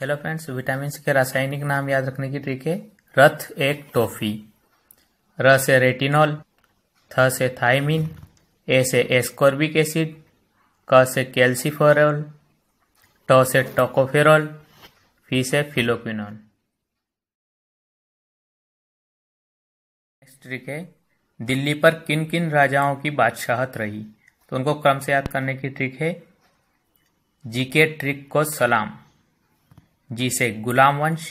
hello friends vitamin के रासायनिक नाम याद रखने की ट्रिक है रथ एक टोफी र से रेटिनॉल थ से थाइमिन ए से एस्कॉर्बिक एसिड क से कैल्सीफोरल ट से टोकोफेरॉल फी से फिलोपिनॉल नेक्स्ट ट्रिक है दिल्ली पर किन किन राजाओं की बादशाहत रही तो उनको क्रम से याद करने की ट्रिक है जीके ट्रिक को सलाम जी से गुलाम वंश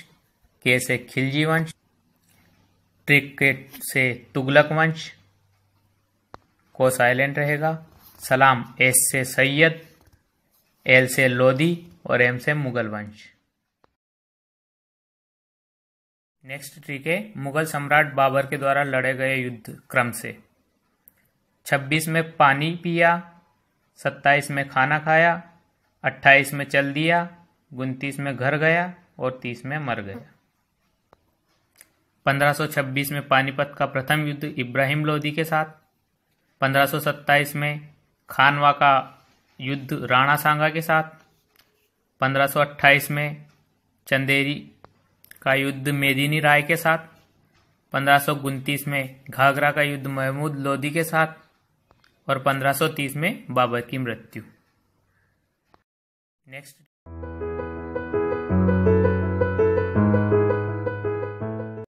के से खिलजी वंश ट्रिक के से तुगलक वंश को साइलेंट रहेगा सलाम एस से सैयद एल से लोधी और एम से मुगल वंश नेक्स्ट ट्रिक है मुगल सम्राट बाबर के द्वारा लड़े गए युद्ध क्रम से 26 में पानी पिया 27 में खाना खाया 28 में चल दिया उनतीस में घर गया और तीस में मर गया 1526 में पानीपत का प्रथम युद्ध इब्राहिम लोधी के साथ 1527 में खानवा का युद्ध राणा सांगा के साथ 1528 में चंदेरी का युद्ध मेदिनी राय के साथ पंद्रह में घाघरा का युद्ध महमूद लोधी के साथ और 1530 में बाबर की मृत्यु नेक्स्ट